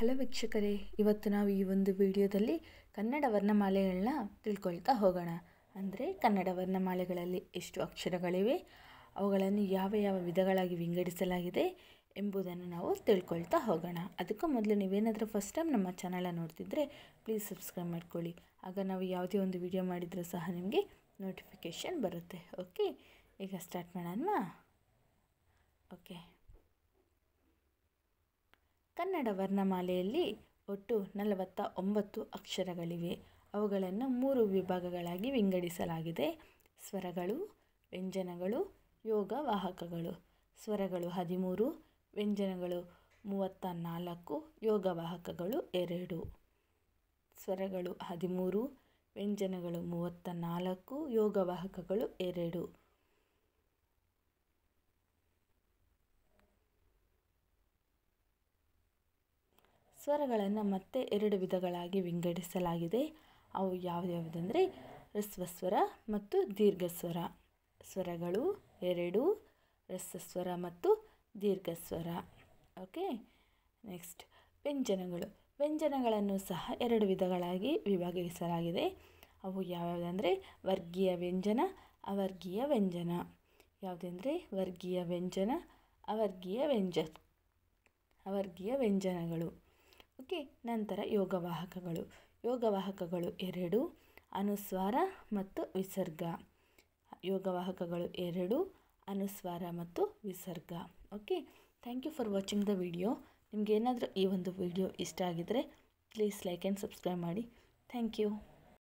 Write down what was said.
hello ವೀಕ್ಷಕರೇ ಇವತ್ತು ನಾವು ಈ ಒಂದು ವಿಡಿಯೋದಲ್ಲಿ ಕನ್ನಡ ವರ್ಣಮಾಲೆಗಳನ್ನ ತಿಳ್ಕೊಳ್ತಾ ಹೋಗೋಣ ಅಂದರೆ ಕನ್ನಡ ವರ್ಣಮಾಲೆಗಳಲ್ಲಿ ಎಷ್ಟು ಅಕ್ಷರಗಳಿವೆ ಅವುಗಳನ್ನು ಯಾವ ಯಾವ ವಿಧಗಳಾಗಿ ವಿಂಗಡಿಸಲಾಗಿದೆ ಎಂಬುದನ್ನು ನಾವು ತಿಳ್ಕೊಳ್ತಾ ಹೋಗೋಣ ಅದಕ್ಕೂ ಮೊದಲು ನೀವೇನಾದರೂ ಫಸ್ಟ್ ಟೈಮ್ ನಮ್ಮ ಚಾನಲನ್ನು ನೋಡ್ತಿದ್ರೆ ಪ್ಲೀಸ್ ಸಬ್ಸ್ಕ್ರೈಬ್ ಮಾಡ್ಕೊಳ್ಳಿ ಆಗ ನಾವು ಯಾವುದೇ ಒಂದು ವಿಡಿಯೋ ಮಾಡಿದರೂ ಸಹ ನಿಮಗೆ ನೋಟಿಫಿಕೇಷನ್ ಬರುತ್ತೆ ಓಕೆ ಈಗ ಸ್ಟಾರ್ಟ್ ಮಾಡೋಣ ಓಕೆ ಕನ್ನಡ ವರ್ಣಮಾಲೆಯಲ್ಲಿ ಒಟ್ಟು ನಲವತ್ತ ಒಂಬತ್ತು ಅಕ್ಷರಗಳಿವೆ ಅವುಗಳನ್ನು ಮೂರು ವಿಭಾಗಗಳಾಗಿ ವಿಂಗಡಿಸಲಾಗಿದೆ ಸ್ವರಗಳು ವ್ಯಂಜನಗಳು ಯೋಗ ವಾಹಕಗಳು ಸ್ವರಗಳು ಹದಿಮೂರು ವ್ಯಂಜನಗಳು ಮೂವತ್ತ ನಾಲ್ಕು ಯೋಗವಾಹಕಗಳು ಎರಡು ಸ್ವರಗಳು ಹದಿಮೂರು ವ್ಯಂಜನಗಳು ಮೂವತ್ತ ನಾಲ್ಕು ಯೋಗವಾಹಕಗಳು ಎರಡು ಸ್ವರಗಳನ್ನು ಮತ್ತೆ ಎರಡು ವಿಧಗಳಾಗಿ ವಿಂಗಡಿಸಲಾಗಿದೆ ಅವು ಯಾವುದ್ಯಾವುದಂದರೆ ರಸ್ವಸ್ವರ ಮತ್ತು ದೀರ್ಘಸ್ವರ ಸ್ವರಗಳು ಎರಡು ಹ್ರಸ್ವಸ್ವರ ಮತ್ತು ದೀರ್ಘಸ್ವರ ಓಕೆ ನೆಕ್ಸ್ಟ್ ವ್ಯಂಜನಗಳು ವ್ಯಂಜನಗಳನ್ನು ಸಹ ಎರಡು ವಿಧಗಳಾಗಿ ವಿಭಾಗಿಸಲಾಗಿದೆ ಅವು ಯಾವ್ಯಾವುದಂದರೆ ವರ್ಗೀಯ ವ್ಯಂಜನ ಅವರ್ಗೀಯ ವ್ಯಂಜನ ಯಾವುದೆಂದರೆ ವರ್ಗೀಯ ವ್ಯಂಜನ ಅವರ್ಗೀಯ ವ್ಯಂಜ ಅವರ್ಗೀಯ ವ್ಯಂಜನಗಳು ಓಕೆ ನಂತರ ಯೋಗವಾಹಕಗಳು ಯೋಗವಾಹಕಗಳು ಎರಡು ಅನುಸ್ವಾರ ಮತ್ತು ವಿಸರ್ಗ ಯೋಗವಾಹಕಗಳು ಎರಡು ಅನುಸ್ವಾರ ಮತ್ತು ವಿಸರ್ಗ okay thank you for watching the video ನಿಮಗೇನಾದರೂ ಈ ಒಂದು ವಿಡಿಯೋ ಇಷ್ಟ ಆಗಿದ್ದರೆ ಪ್ಲೀಸ್ ಲೈಕ್ ಆ್ಯಂಡ್ ಸಬ್ಸ್ಕ್ರೈಬ್ ಮಾಡಿ ಥ್ಯಾಂಕ್ ಯು